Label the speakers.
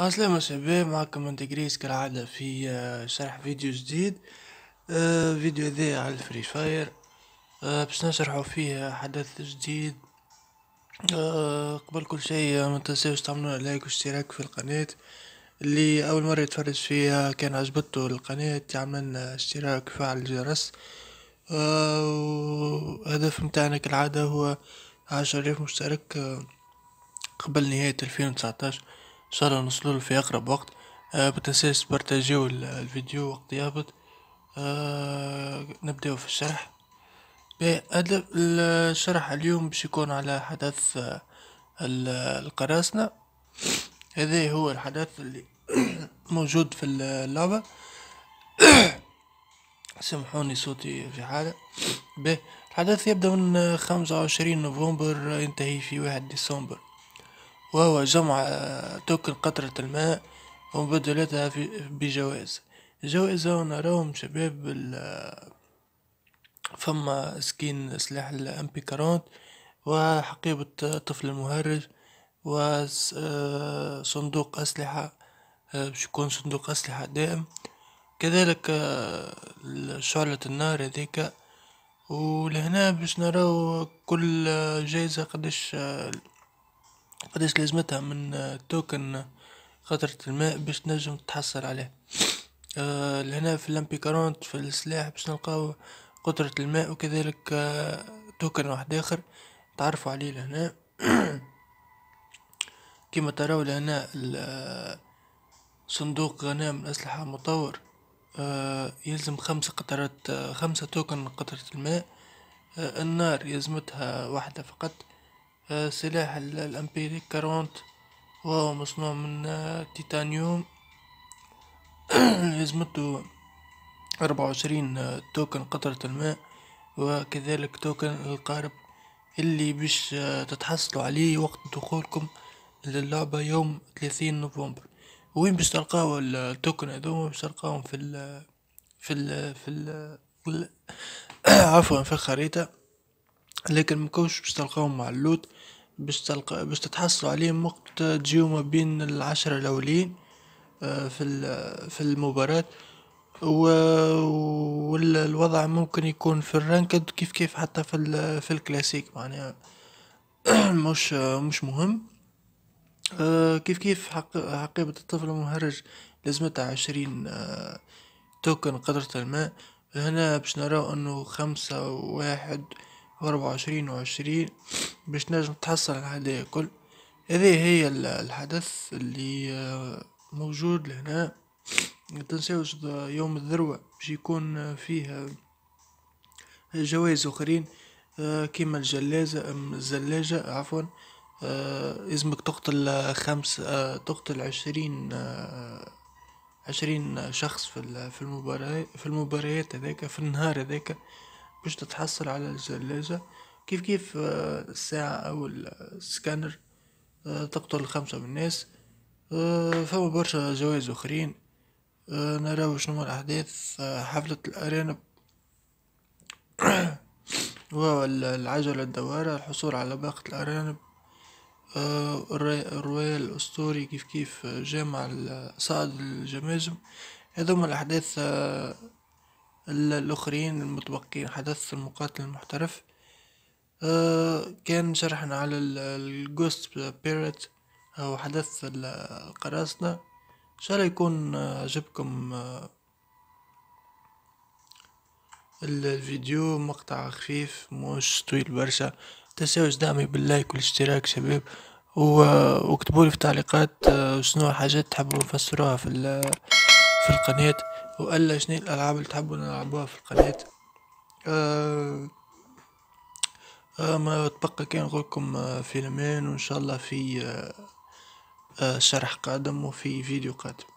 Speaker 1: السلام شباب معكم انت جريس كالعادة في آه، شرح فيديو جديد آه، فيديو ذي على الفري فاير آه، باش نشرحو فيه حدث جديد قبل كل شيء ما تنساوش تعملوا لايك واشتراك في القناة اللي اول مرة يتفرج فيها كان عجبته القناة تعملنا اشتراك وفعل الجرس وهدف متاعنا كالعادة هو عشر مشترك قبل نهاية 2019 ان شاء الله نوصلوله في اقرب وقت آه متنساش تبارتاجيو الفيديو وقت يهبط آه نبداو في الشرح هذا الشرح اليوم باش يكون على حدث القراصنة هذا هو الحدث اللي موجود في اللعبة سامحوني صوتي في حالة به الحدث يبدأ من خمسة وعشرين نوفمبر ينتهي في واحد ديسمبر وهو جمع آه، توكن قطرة الماء ومبادلتها بجوائز الجوائز نراهم شباب آه، فما سكين سلاح بي كارونت وحقيبة طفل المهرج وصندوق آه، أسلحة باش يكون صندوق أسلحة دائم كذلك شعلة النار هذيك ولهنا باش نراو كل جايزة قداش قداش لازمتها من آه، توكن قطرة آه، الماء باش تنجم تحصل عليه آه لهنا في اللامبي كارونت في السلاح باش نلقاو قطرة الماء وكذلك آه توكن واحد اخر تعرفوا عليه لهنا كما تراو لهنا آه، صندوق من الأسلحة مطور آه يلزم خمسة قطرات آه خمسة توكن قطرة الماء آه النار يلزمتها واحدة فقط آه، سلاح الامبيريك كارونت وهو مصنوع من آه، تيتانيوم لازمته أربعة وعشرين آه، توكن قطرة الماء وكذلك توكن القارب اللي باش تتحصلوا عليه وقت دخولكم للعبة يوم ثلاثين نوفمبر وين باش تلقاو التوكن هذوما باش تلقاهم في ال في ال في ال عفوا في الخريطة لكن مكونش باش تلقاهم مع اللوت باش تلقى باش تتحصلوا عليهم وقت تجيو ما بين العشرة الاولين آه، في في المباراة والوضع ممكن يكون في الرانكد كيف كيف حتى في في الكلاسيك معناها مش مش مهم آه، كيف كيف حقيبة الطفل المهرج لازمتها عشرين آه، توكن قدرة الماء هنا باش نراو انه خمسة واحد وأربعة وعشرين وعشرين باش نجم تحصل على الهدايا الكل هذه هي الحدث اللي آه، موجود لهنا متنساوش يوم الذروة باش يكون فيه آه، جوائز اخرين آه، كيما الجلازة الزلاجة عفوا يلزمك تقتل خمس تقتل عشرين عشرين شخص في المباراة في المباريات هذاك في النهار هذاك باش تتحصل على الجلازة كيف كيف آه، الساعة أو السكانر آه، تقتل خمسة من الناس آه، فما برشا جوائز أخرين نراو شنو الأحداث حفلة الأرانب والعجلة الدوارة الحصول على باقة الأرانب الرواية الأسطوري كيف كيف جامع صعد الجماجم هذوما الأحداث الآخرين المتبقين حدث المقاتل المحترف آه، كان شرحنا على الجوست بيرت أو حدث القراصنة إن شاء الله يكون آه، عجبكم آه، الفيديو مقطع خفيف مش طويل برشا تنساوش دعمي باللايك والاشتراك شباب واكتبوا لي في التعليقات شنو حاجات تحبوا نفسروها في في القناه وقال لي شنو الالعاب اللي تحبوا نلعبوها في القناه آه آه ما تبقى كان نقولكم آه فيلمين وان شاء الله في آه آه شرح قادم وفي فيديو قادم